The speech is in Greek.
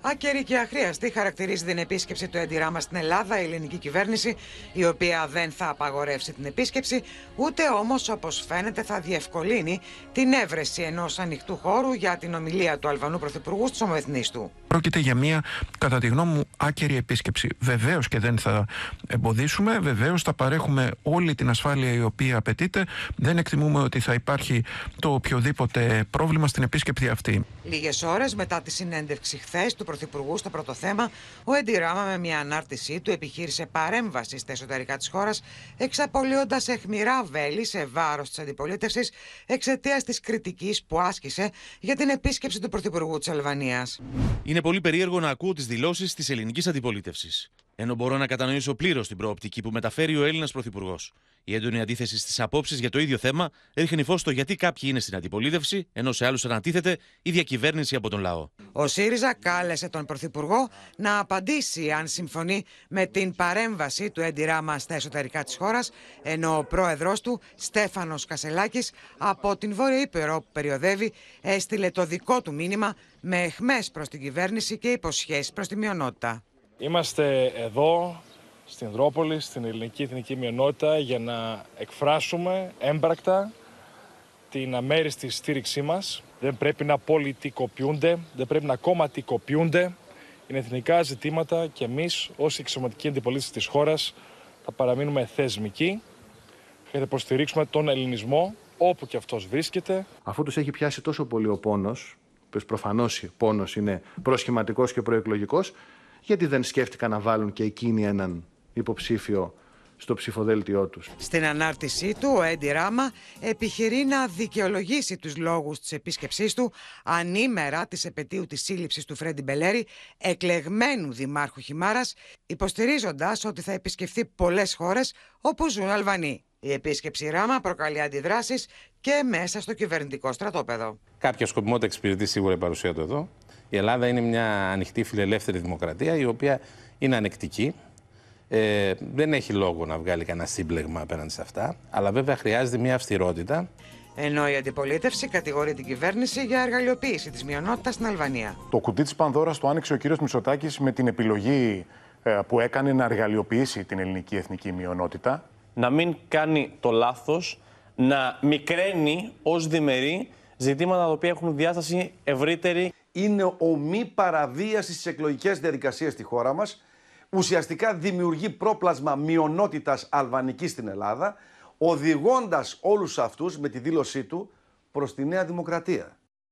Άκερη και αχρίαστη χαρακτηρίζει την επίσκεψη του μα στην Ελλάδα η ελληνική κυβέρνηση, η οποία δεν θα απαγορεύσει την επίσκεψη, ούτε όμως όπως φαίνεται θα διευκολύνει την έβρεση ενός ανοιχτού χώρου για την ομιλία του Αλβανού Πρωθυπουργού στου ομοεθνεί του. Πρόκειται για μια, κατά τη γνώμη μου, άκερη επίσκεψη. Βεβαίως και δεν θα εμποδίσουμε, βεβαίως θα παρέχουμε όλη την ασφάλεια η οποία απαιτείται. Δεν εκτιμούμε ότι θα υπάρχει το οποιοδήποτε πρόβλημα στην επίσκεψη αυτή. Λίγες ώρες μετά τη συνέντευξη χθες του Πρωθυπουργού στο πρώτο θέμα, ο Εντιράμα με μια ανάρτησή του επιχείρησε παρέμβαση στα εσωτερικά της χώρας, εξαπολύοντας αιχμηρά βέλη σε βάρος της αντιπολίτευσης εξαιτίας της κριτικής που άσκησε για την επίσκεψη του Πρωθυπουργού της Αλβανίας. Είναι πολύ περίεργο να ακούω τις δηλώσεις της ελληνικής αντιπολίτευσης. Ενώ μπορώ να κατανοήσω πλήρως την προοπτική που μεταφέρει ο Έλληνας Πρωθυπουργός. Η έντονη αντίθεση στις απόψεις για το ίδιο θέμα ρίχνει φως στο γιατί κάποιοι είναι στην αντιπολίτευση, ενώ σε άλλους ανατίθεται η διακυβέρνηση από τον λαό. Ο ΣΥΡΙΖΑ κάλεσε τον Πρωθυπουργό να απαντήσει αν συμφωνεί με την παρέμβαση του Έντιράμα στα εσωτερικά της χώρας, ενώ ο πρόεδρό του, Στέφανος Κασελάκης, από την Βόρεια Ήπειρο που περιοδεύει, έστειλε το δικό του μήνυμα με εχμές προς την κυβέρνηση και υποσχέσεις προς τη μειονότητα. Είμαστε εδώ στην Δρόπολη, στην ελληνική εθνική μειονότητα για να εκφράσουμε έμπρακτα την αμέριστη στήριξή μας. Δεν πρέπει να πολιτικοποιούνται, δεν πρέπει να κομματικοποιούνται. Είναι εθνικά ζητήματα και εμείς ως εξωματική αντιπολίτευση της χώρας θα παραμείνουμε θεσμικοί και θα υποστηρίξουμε τον ελληνισμό όπου και αυτός βρίσκεται. Αφού τους έχει πιάσει τόσο πολύ ο πόνος, που προφανώς πόνος είναι προσχηματικός και προεκλογικός, γιατί δεν σκέφτηκαν να βάλουν και εκείνοι έναν υποψήφιο στο ψηφοδέλτιό τους. Στην ανάρτησή του, ο Έντι Ράμα επιχειρεί να δικαιολογήσει τους λόγους της επίσκεψής του ανήμερα της επαιτίου της σύλληψης του Φρέντι Μπελέρη, εκλεγμένου δημάρχου Χιμάρας, υποστηρίζοντας ότι θα επισκεφθεί πολλές χώρες όπου ζουν Αλβανοί. Η επίσκεψη Ράμα προκαλεί αντιδράσεις και μέσα στο κυβερνητικό στρατόπεδο. Κάποια σκοπιμότητα εξυπηρετεί σίγουρα η παρουσία του εδώ. Η Ελλάδα είναι μια ανοιχτή φιλελεύθερη δημοκρατία η οποία είναι ανεκτική. Ε, δεν έχει λόγο να βγάλει κανένα σύμπλεγμα απέναντι σε αυτά. Αλλά βέβαια χρειάζεται μια αυστηρότητα. Ενώ η αντιπολίτευση κατηγορεί την κυβέρνηση για εργαλειοποίηση της μειονότητας στην Αλβανία. Το κουτί της Πανδώρας το άνοιξε ο κύριος Μισωτάκη με την επιλογή ε, που έκανε να εργαλειοποιήσει την ελληνική εθνική μειονότητα. Να μην κάνει το λάθος να μικραίνει ως διμερή ζητήματα τα οποία έχουν διάσταση ευρύτερη είναι μη παραβίαση στι εκλογικέ διαδικασίε στη χώρα μας. Ουσιαστικά δημιουργεί πρόπλασμα μειονότητας αλβανική στην Ελλάδα, οδηγώντας όλους αυτούς με τη δήλωσή του προς τη Νέα Δημοκρατία.